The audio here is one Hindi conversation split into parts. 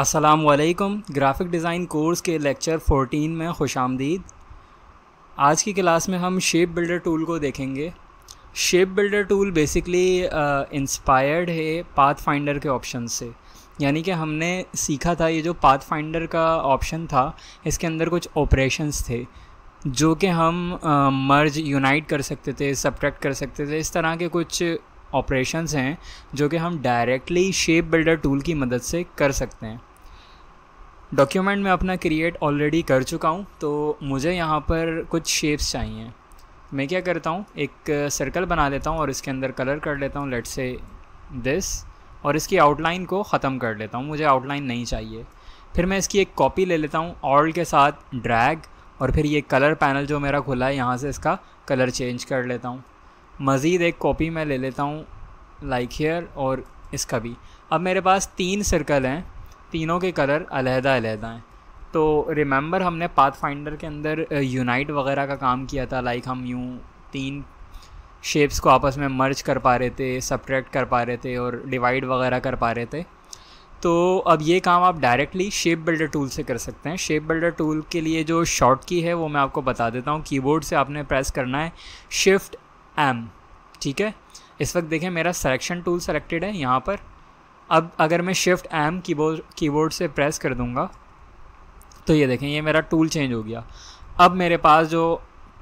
असलकम ग्राफिक डिज़ाइन कोर्स के लेक्चर 14 में खुश आमदीद आज की क्लास में हम शेप बिल्डर टूल को देखेंगे shape builder tool basically inspired है पाथ फाइंडर के ऑप्शन से यानी कि हमने सीखा था ये जो पाथ फाइंडर का ऑप्शन था इसके अंदर कुछ ऑपरेशंस थे जो कि हम मर्ज uh, यूनाइट कर सकते थे सब्ट्रैक्ट कर सकते थे इस तरह के कुछ ऑपरेशंस हैं जो कि हम डायरेक्टली शेप बिल्डर टूल की मदद से कर सकते हैं डॉक्यूमेंट मैं अपना क्रिएट ऑलरेडी कर चुका हूँ तो मुझे यहाँ पर कुछ शेप्स चाहिए मैं क्या करता हूँ एक सर्कल बना लेता हूँ और इसके अंदर कलर कर लेता हूँ लेट से दिस और इसकी आउटलाइन को ख़त्म कर लेता हूँ मुझे आउटलाइन नहीं चाहिए फिर मैं इसकी एक कॉपी ले लेता हूँ ऑल के साथ ड्रैग और फिर ये कलर पैनल जो मेरा खुला है यहाँ से इसका कलर चेंज कर लेता हूँ मज़ीद एक कॉपी मैं ले लेता हूँ लाइक हेयर और इसका भी अब मेरे पास तीन सर्कल हैं तीनों के कलर अलहदा अलहदा हैं तो रिमेंबर हमने पाथ फाइंडर के अंदर यूनाइट वगैरह का काम किया था लाइक हम यूँ तीन शेप्स को आपस में मर्ज कर पा रहे थे सब्ट्रैक्ट कर पा रहे थे और डिवाइड वगैरह कर पा रहे थे तो अब ये काम आप डायरेक्टली शेप बिल्डर टूल से कर सकते हैं शेप बिल्डर टूल के लिए जो शॉर्ट की है वो मैं आपको बता देता हूँ कीबोर्ड से आपने प्रेस करना है शिफ्ट एम ठीक है इस वक्त देखें मेरा सेलेक्शन टूल सेलेक्टेड है यहाँ पर अब अगर मैं शिफ्ट एम कीबोर्ड कीबोर्ड से प्रेस कर दूँगा तो ये देखें ये मेरा टूल चेंज हो गया अब मेरे पास जो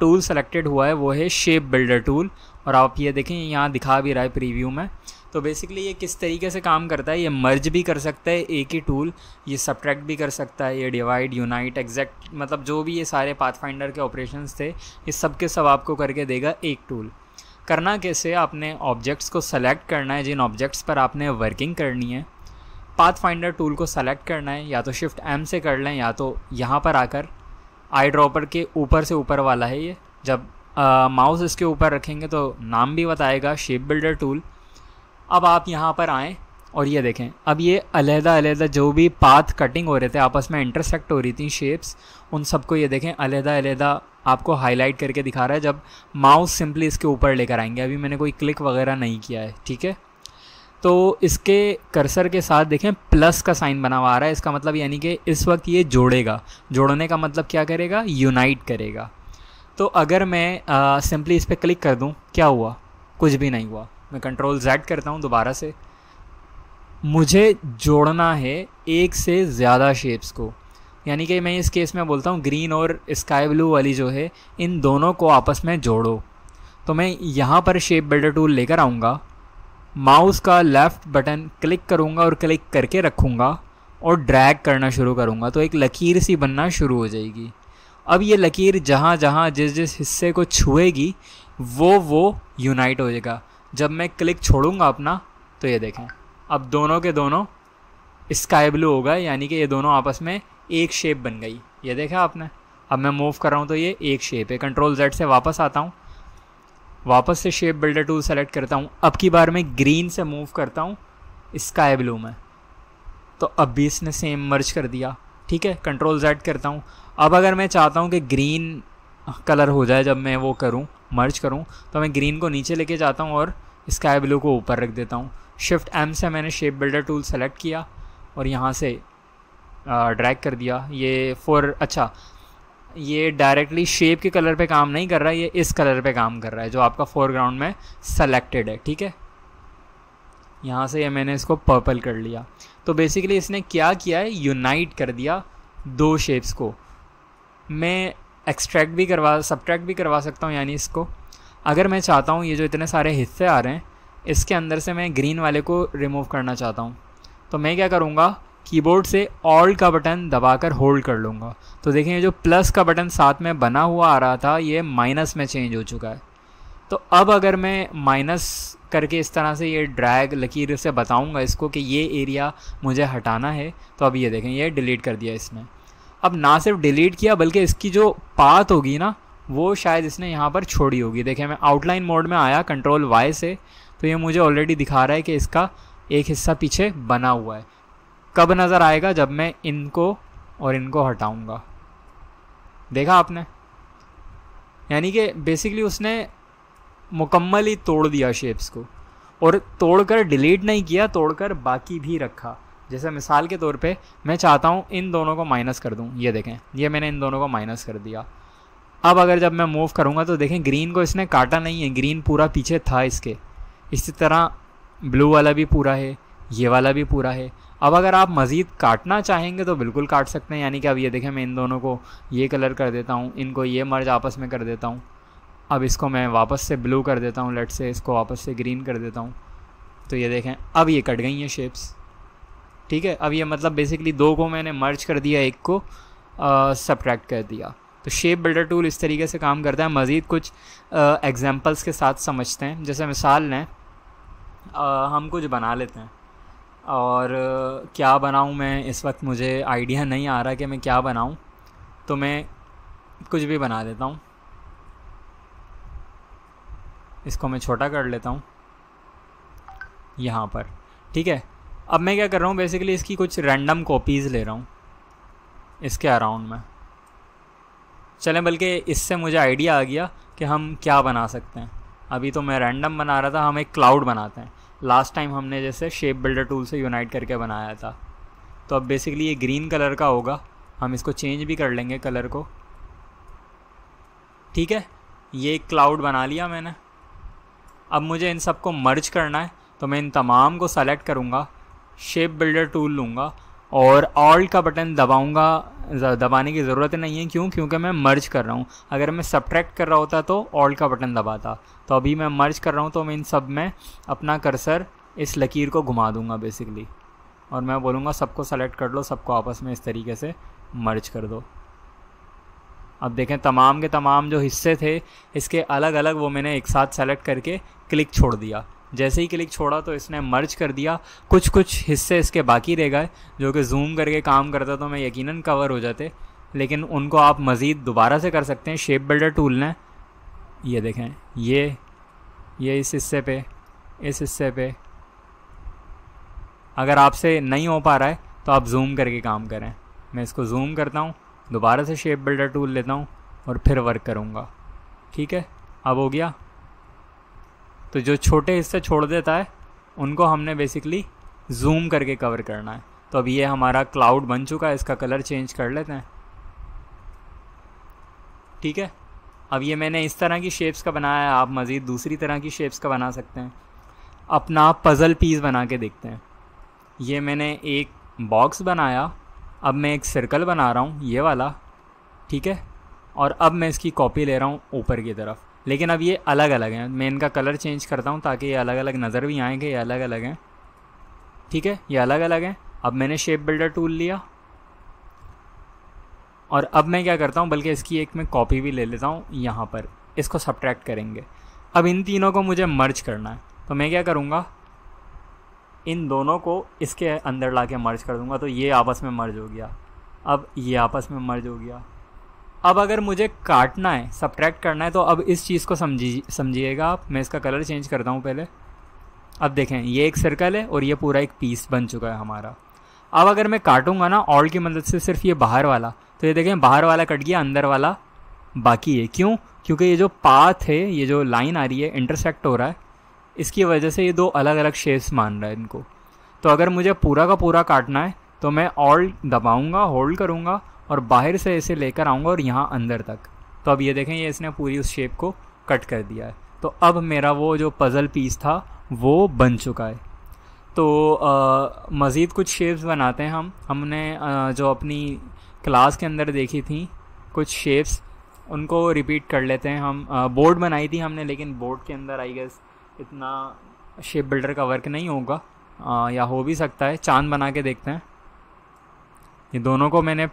टूल सेलेक्टेड हुआ है वो है शेप बिल्डर टूल और आप ये देखें यहाँ दिखा भी रहा है प्रीव्यू में तो बेसिकली ये किस तरीके से काम करता है ये मर्ज भी कर सकता है एक ही टूल ये सब्ट्रैक्ट भी कर सकता है ये डिवाइड यूनाइट एग्जैक्ट मतलब जो भी ये सारे पाथफाइंडर के ऑपरेशंस थे ये सब के सब आपको करके देगा एक टूल करना कैसे आपने ऑब्जेक्ट्स को सेलेक्ट करना है जिन ऑब्जेक्ट्स पर आपने वर्किंग करनी है पाथ फाइंडर टूल को सेलेक्ट करना है या तो शिफ्ट एम से कर लें या तो यहाँ पर आकर आई ड्रॉपर के ऊपर से ऊपर वाला है ये जब माउस इसके ऊपर रखेंगे तो नाम भी बताएगा शेप बिल्डर टूल अब आप यहाँ पर आएँ और ये देखें अब ये अलहदा अलहदा जो भी पाथ कटिंग हो रहे थे आपस में इंटरसेक्ट हो रही थी शेप्स उन सबको ये देखें अलहदा अलहदा आपको हाईलाइट करके दिखा रहा है जब माउस सिंपली इसके ऊपर लेकर आएंगे अभी मैंने कोई क्लिक वगैरह नहीं किया है ठीक है तो इसके कर्सर के साथ देखें प्लस का साइन बना हुआ आ रहा है इसका मतलब यानी कि इस वक्त ये जोड़ेगा जोड़ने का मतलब क्या करेगा यूनाइट करेगा तो अगर मैं सिंपली इस पर क्लिक कर दूँ क्या हुआ कुछ भी नहीं हुआ मैं कंट्रोल जेड करता हूँ दोबारा से मुझे जोड़ना है एक से ज़्यादा शेप्स को यानी कि मैं इस केस में बोलता हूँ ग्रीन और स्काई ब्लू वाली जो है इन दोनों को आपस में जोड़ो तो मैं यहाँ पर शेप बिल्डर टूल लेकर आऊँगा माउस का लेफ़्ट बटन क्लिक करूँगा और क्लिक करके रखूँगा और ड्रैग करना शुरू करूँगा तो एक लकीर सी बनना शुरू हो जाएगी अब ये लकीर जहाँ जहाँ जिस जिस हिस्से को छुएगी वो वो यूनाइट हो जाएगा जब मैं क्लिक छोड़ूंगा अपना तो ये देखें अब दोनों के दोनों स्काई ब्लू हो गए यानी कि ये दोनों आपस में एक शेप बन गई ये देखा आपने अब मैं मूव कर रहा हूँ तो ये एक शेप है कंट्रोल जेड से वापस आता हूँ वापस से शेप बिल्डर टूल सेलेक्ट करता हूँ अब की बार मैं ग्रीन से मूव करता हूँ स्काई ब्लू में तो अब भी इसने सेम मर्ज कर दिया ठीक है कंट्रोल जेड करता हूँ अब अगर मैं चाहता हूँ कि ग्रीन कलर हो जाए जब मैं वो करूँ मर्ज करूँ तो मैं ग्रीन को नीचे लेके जाता हूँ और स्काई ब्लू को ऊपर रख देता हूँ शिफ्ट एम से मैंने शेप बिल्डर टूल सेलेक्ट किया और यहाँ से ड्रैग कर दिया ये फॉर अच्छा ये डायरेक्टली शेप के कलर पे काम नहीं कर रहा है ये इस कलर पे काम कर रहा है जो आपका फोरग्राउंड में सेलेक्टेड है ठीक है यहाँ से ये मैंने इसको पर्पल कर लिया तो बेसिकली इसने क्या किया है यूनाइट कर दिया दो शेप्स को मैं एक्सट्रैक्ट भी करवा सब्ट्रैक्ट भी करवा सकता हूँ यानी इसको अगर मैं चाहता हूँ ये जो इतने सारे हिस्से आ रहे हैं इसके अंदर से मैं ग्रीन वाले को रिमूव करना चाहता हूँ तो मैं क्या करूँगा कीबोर्ड से ऑल का बटन दबाकर होल्ड कर लूँगा तो देखें ये जो प्लस का बटन साथ में बना हुआ आ रहा था ये माइनस में चेंज हो चुका है तो अब अगर मैं माइनस करके इस तरह से ये ड्रैग लकीर से बताऊँगा इसको कि ये एरिया मुझे हटाना है तो अब ये देखें ये डिलीट कर दिया इसमें अब ना सिर्फ डिलीट किया बल्कि इसकी जो पात होगी ना वो शायद इसने यहाँ पर छोड़ी होगी देखें मैं आउटलाइन मोड में आया कंट्रोल वाई से तो ये मुझे ऑलरेडी दिखा रहा है कि इसका एक हिस्सा पीछे बना हुआ है कब नज़र आएगा जब मैं इनको और इनको हटाऊंगा देखा आपने यानी कि बेसिकली उसने मुकम्मल ही तोड़ दिया शेप्स को और तोड़कर डिलीट नहीं किया तोड़कर बाकी भी रखा जैसे मिसाल के तौर पे मैं चाहता हूँ इन दोनों को माइनस कर दूँ ये देखें ये मैंने इन दोनों को माइनस कर दिया अब अगर जब मैं मूव करूँगा तो देखें ग्रीन को इसने काटा नहीं है ग्रीन पूरा पीछे था इसके इसी तरह ब्लू वाला भी पूरा है ये वाला भी पूरा है अब अगर आप मज़ीद काटना चाहेंगे तो बिल्कुल काट सकते हैं यानी कि अब ये देखें मैं इन दोनों को ये कलर कर देता हूँ इनको ये मर्ज आपस में कर देता हूँ अब इसको मैं वापस से ब्लू कर देता हूँ लेट से इसको वापस से ग्रीन कर देता हूँ तो ये देखें अब ये कट गई हैं शेप्स ठीक है अब ये मतलब बेसिकली दो को मैंने मर्ज कर दिया एक को सब्ट्रैक्ट कर दिया तो शेप बिल्डर टूल इस तरीके से काम करता है मज़ीद कुछ एग्ज़ैम्पल्स के साथ समझते हैं जैसे मिसाल लें हम कुछ बना लेते हैं और क्या बनाऊँ मैं इस वक्त मुझे आइडिया नहीं आ रहा कि मैं क्या बनाऊँ तो मैं कुछ भी बना देता हूँ इसको मैं छोटा कर लेता हूँ यहाँ पर ठीक है अब मैं क्या कर रहा हूँ बेसिकली इसकी कुछ रैंडम कॉपीज़ ले रहा हूँ इसके अराउंड में चलें बल्कि इससे मुझे आइडिया आ गया कि हम क्या बना सकते हैं अभी तो मैं रैंडम बना रहा था हम एक क्लाउड बनाते हैं लास्ट टाइम हमने जैसे शेप बिल्डर टूल से यूनाइट करके बनाया था तो अब बेसिकली ये ग्रीन कलर का होगा हम इसको चेंज भी कर लेंगे कलर को ठीक है ये एक क्लाउड बना लिया मैंने अब मुझे इन सबको मर्ज करना है तो मैं इन तमाम को सेलेक्ट करूँगा शेप बिल्डर टूल लूँगा और ऑल्ट का बटन दबाऊँगा दबाने की ज़रूरत नहीं है क्यों क्योंकि मैं मर्ज कर रहा हूँ अगर मैं सब्ट्रैक्ट कर रहा होता तो ऑल का बटन दबाता तो अभी मैं मर्ज कर रहा हूँ तो मैं इन सब में अपना कर्सर इस लकीर को घुमा दूंगा बेसिकली और मैं बोलूँगा सबको सेलेक्ट कर लो सबको आपस में इस तरीके से मर्ज कर दो अब देखें तमाम के तमाम जो हिस्से थे इसके अलग अलग वो मैंने एक साथ सेलेक्ट करके क्लिक छोड़ दिया जैसे ही क्लिक छोड़ा तो इसने मर्ज कर दिया कुछ कुछ हिस्से इसके बाकी रह गए जो कि जूम करके काम करता तो मैं यकीनन कवर हो जाते लेकिन उनको आप मज़ीद दोबारा से कर सकते हैं शेप बिल्डर टूल ने ये देखें ये ये इस हिस्से पे इस हिस्से पे अगर आपसे नहीं हो पा रहा है तो आप जूम करके काम करें मैं इसको जूम करता हूँ दोबारा से शेप बिल्डर टूल लेता हूँ और फिर वर्क करूँगा ठीक है अब हो गया तो जो छोटे हिस्से छोड़ देता है उनको हमने बेसिकली जूम करके कवर करना है तो अब ये हमारा क्लाउड बन चुका है इसका कलर चेंज कर लेते हैं ठीक है अब ये मैंने इस तरह की शेप्स का बनाया है आप मज़ीद दूसरी तरह की शेप्स का बना सकते हैं अपना पज़ल पीस बना के देखते हैं ये मैंने एक बॉक्स बनाया अब मैं एक सर्कल बना रहा हूँ ये वाला ठीक है और अब मैं इसकी कॉपी ले रहा हूँ ऊपर की तरफ लेकिन अब ये अलग अलग हैं मैं इनका कलर चेंज करता हूँ ताकि ये अलग अलग नज़र भी आएँ कि ये अलग अलग हैं ठीक है ये अलग अलग हैं अब मैंने शेप बिल्डर टूल लिया और अब मैं क्या करता हूँ बल्कि इसकी एक मैं कॉपी भी ले लेता हूँ यहाँ पर इसको सब्ट्रैक्ट करेंगे अब इन तीनों को मुझे मर्ज करना है तो मैं क्या करूँगा इन दोनों को इसके अंदर ला के मर्ज कर दूँगा तो ये आपस में मर्ज हो गया अब ये आपस में मर्ज हो गया अब अगर मुझे काटना है सब्ट्रैक्ट करना है तो अब इस चीज़ को समझी समझिएगा आप मैं इसका कलर चेंज करता हूँ पहले अब देखें ये एक सर्कल है और ये पूरा एक पीस बन चुका है हमारा अब अगर मैं काटूंगा ना ऑल की मदद से सिर्फ ये बाहर वाला तो ये देखें बाहर वाला कट गया अंदर वाला बाकी है क्यों क्योंकि ये जो पाथ है ये जो लाइन आ रही है इंटरसेक्ट हो रहा है इसकी वजह से ये दो अलग अलग शेप्स मान रहा है इनको तो अगर मुझे पूरा का पूरा काटना है तो मैं ऑल दबाऊँगा होल्ड करूँगा और बाहर से इसे लेकर आऊँगा और यहाँ अंदर तक तो अब ये देखें ये इसने पूरी उस शेप को कट कर दिया है तो अब मेरा वो जो पज़ल पीस था वो बन चुका है तो मज़ीद कुछ शेप्स बनाते हैं हम हमने आ, जो अपनी क्लास के अंदर देखी थी कुछ शेप्स उनको रिपीट कर लेते हैं हम आ, बोर्ड बनाई थी हमने लेकिन बोर्ड के अंदर आई गेस इतना शेप बिल्डर का वर्क नहीं होगा आ, या हो भी सकता है चांद बना के देखते हैं ये दोनों को मैंने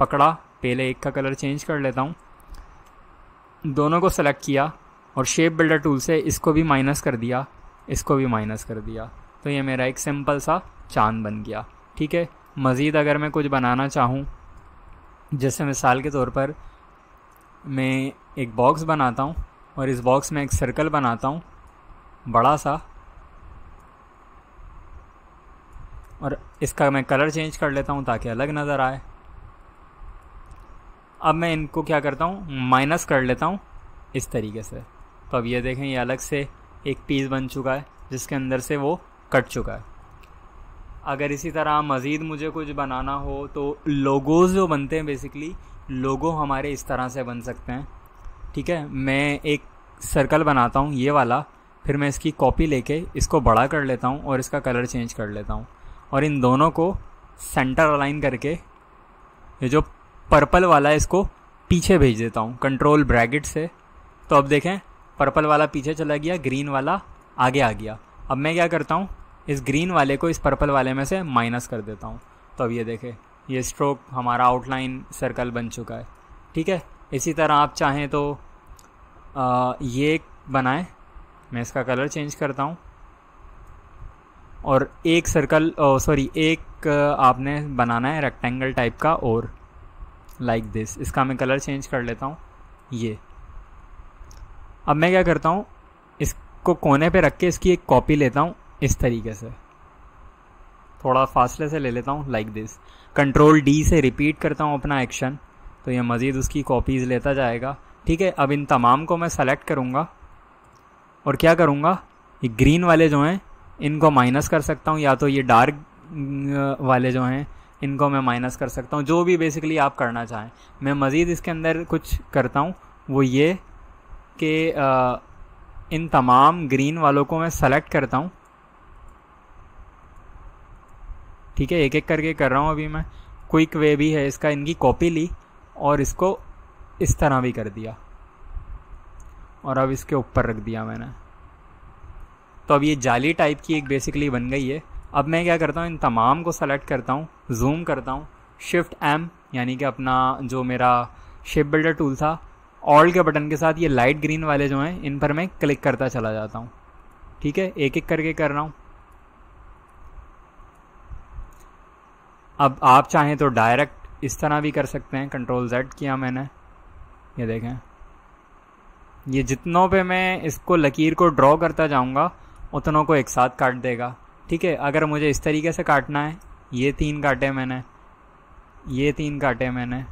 पकड़ा पहले एक का कलर चेंज कर लेता हूँ दोनों को सेलेक्ट किया और शेप बिल्डर टूल से इसको भी माइनस कर दिया इसको भी माइनस कर दिया तो ये मेरा एक सिंपल सा चांद बन गया ठीक है मज़ीद अगर मैं कुछ बनाना चाहूँ जैसे मिसाल के तौर पर मैं एक बॉक्स बनाता हूँ और इस बॉक्स में एक सर्कल बनाता हूँ बड़ा सा और इसका मैं कलर चेंज कर लेता हूँ ताकि अलग नज़र आए अब मैं इनको क्या करता हूँ माइनस कर लेता हूँ इस तरीके से तो अब ये देखें ये अलग से एक पीस बन चुका है जिसके अंदर से वो कट चुका है अगर इसी तरह मज़ीद मुझे कुछ बनाना हो तो लोगोज़ जो बनते हैं बेसिकली लोगो हमारे इस तरह से बन सकते हैं ठीक है मैं एक सर्कल बनाता हूँ ये वाला फिर मैं इसकी कॉपी लेके इसको बड़ा कर लेता हूँ और इसका कलर चेंज कर लेता हूँ और इन दोनों को सेंटर अलाइन करके ये जो पर्पल वाला इसको पीछे भेज देता हूँ कंट्रोल ब्रैकेट से तो अब देखें पर्पल वाला पीछे चला गया ग्रीन वाला आगे आ गया अब मैं क्या करता हूँ इस ग्रीन वाले को इस पर्पल वाले में से माइनस कर देता हूँ तो अब ये देखें ये स्ट्रोक हमारा आउटलाइन सर्कल बन चुका है ठीक है इसी तरह आप चाहें तो आ, ये बनाएं मैं इसका कलर चेंज करता हूँ और एक सर्कल सॉरी एक आपने बनाना है रेक्टेंगल टाइप का और लाइक दिस इसका मैं कलर चेंज कर लेता हूँ ये अब मैं क्या करता हूँ इसको कोने पे रख के इसकी एक कॉपी लेता हूँ इस तरीके से थोड़ा फासले से ले लेता हूँ लाइक दिस कंट्रोल डी से रिपीट करता हूँ अपना एक्शन तो ये मज़ीद उसकी कॉपीज़ लेता जाएगा ठीक है अब इन तमाम को मैं सेलेक्ट करूँगा और क्या करूँगा ये ग्रीन वाले जो हैं इनको माइनस कर सकता हूँ या तो ये डार्क वाले जो हैं इनको मैं माइनस कर सकता हूँ जो भी बेसिकली आप करना चाहें मैं मज़ीद इसके अंदर कुछ करता हूँ वो ये कि इन तमाम ग्रीन वालों को मैं सेलेक्ट करता हूँ ठीक है एक एक करके कर रहा हूँ अभी मैं क्विक वे भी है इसका इनकी कॉपी ली और इसको इस तरह भी कर दिया और अब इसके ऊपर रख दिया मैंने तो अब ये जाली टाइप की एक बेसिकली बन गई है अब मैं क्या करता हूँ इन तमाम को सेलेक्ट करता हूँ जूम करता हूँ शिफ्ट एम यानी कि अपना जो मेरा शेप बिल्डर टूल था ऑल के बटन के साथ ये लाइट ग्रीन वाले जो हैं इन पर मैं क्लिक करता चला जाता हूँ ठीक है एक एक करके कर रहा हूँ अब आप चाहें तो डायरेक्ट इस तरह भी कर सकते हैं कंट्रोल जेड किया मैंने ये देखें ये जितनों पे मैं इसको लकीर को ड्रॉ करता जाऊंगा उतनों को एक साथ काट देगा ठीक है अगर मुझे इस तरीके से काटना है ये तीन काटे मैंने ये तीन काटे मैंने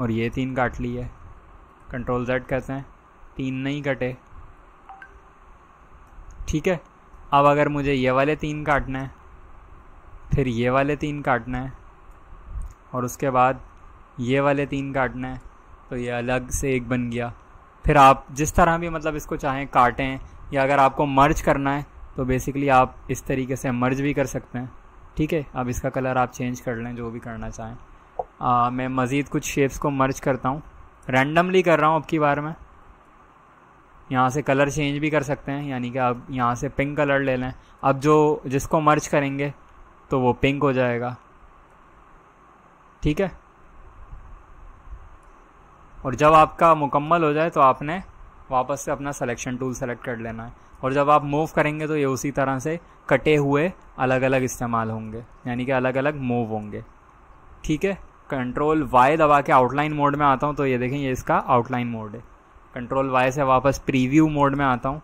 और ये तीन काट लिए कंट्रोल जेड कहते हैं तीन नहीं कटे ठीक है अब अगर मुझे ये वाले तीन काटना है फिर ये वाले तीन काटना है और उसके बाद ये वाले तीन काटना है तो ये अलग से एक बन गया फिर आप जिस तरह भी मतलब इसको चाहें काटें या अगर आपको मर्ज करना है तो बेसिकली आप इस तरीके से मर्ज भी कर सकते हैं ठीक है अब इसका कलर आप चेंज कर लें जो भी करना चाहें आ, मैं मज़ीद कुछ शेप्स को मर्ज करता हूँ रैंडमली कर रहा हूँ अब की बार में यहाँ से कलर चेंज भी कर सकते हैं यानी कि आप यहाँ से पिंक कलर ले लें अब जो जिसको मर्ज करेंगे तो वो पिंक हो जाएगा ठीक है और जब आपका मुकम्मल हो जाए तो आपने वापस से अपना सिलेक्शन टूल सेलेक्ट कर लेना है और जब आप मूव करेंगे तो ये उसी तरह से कटे हुए अलग अलग इस्तेमाल होंगे यानी कि अलग अलग मूव होंगे ठीक है कंट्रोल वाई दबा के आउटलाइन मोड में आता हूँ तो ये देखें ये इसका आउटलाइन मोड है कंट्रोल वाई से वापस प्रीव्यू मोड में आता हूँ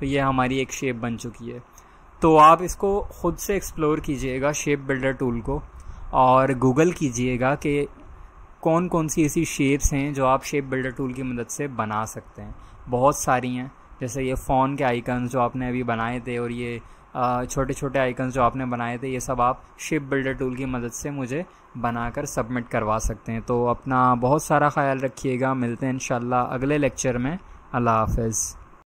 तो ये हमारी एक शेप बन चुकी है तो आप इसको ख़ुद से एक्सप्लोर कीजिएगा शेप बिल्डर टूल को और गूगल कीजिएगा कि कौन कौन सी ऐसी शेप्स हैं जो आप शेप बिल्डर टूल की मदद से बना सकते हैं बहुत सारी हैं जैसे ये फ़ोन के आइकन्स जो आपने अभी बनाए थे और ये छोटे छोटे आइकन्स जो आपने बनाए थे ये सब आप शेप बिल्डर टूल की मदद से मुझे बनाकर सबमिट करवा सकते हैं तो अपना बहुत सारा ख्याल रखिएगा मिलते हैं इन अगले लेक्चर में अल्लाह हाफिज़